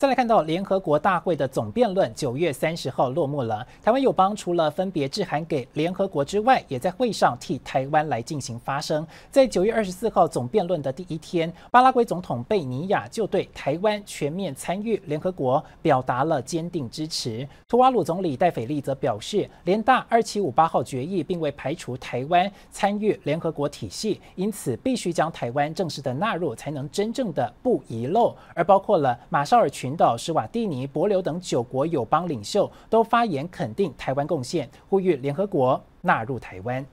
再来看到联合国大会的总辩论，九月三十号落幕了。台湾友邦除了分别致函给联合国之外，也在会上替台湾来进行发声。在九月二十四号总辩论的第一天，巴拉圭总统贝尼亚就对台湾全面参与联合国表达了坚定支持。图瓦鲁总理戴斐利则表示，联大二七五八号决议并未排除台湾参与联合国体系，因此必须将台湾正式的纳入，才能真正的不遗漏。而包括了马绍尔群。领导斯瓦蒂尼、博留等九国友邦领袖都发言肯定台湾贡献，呼吁联合国纳入台湾。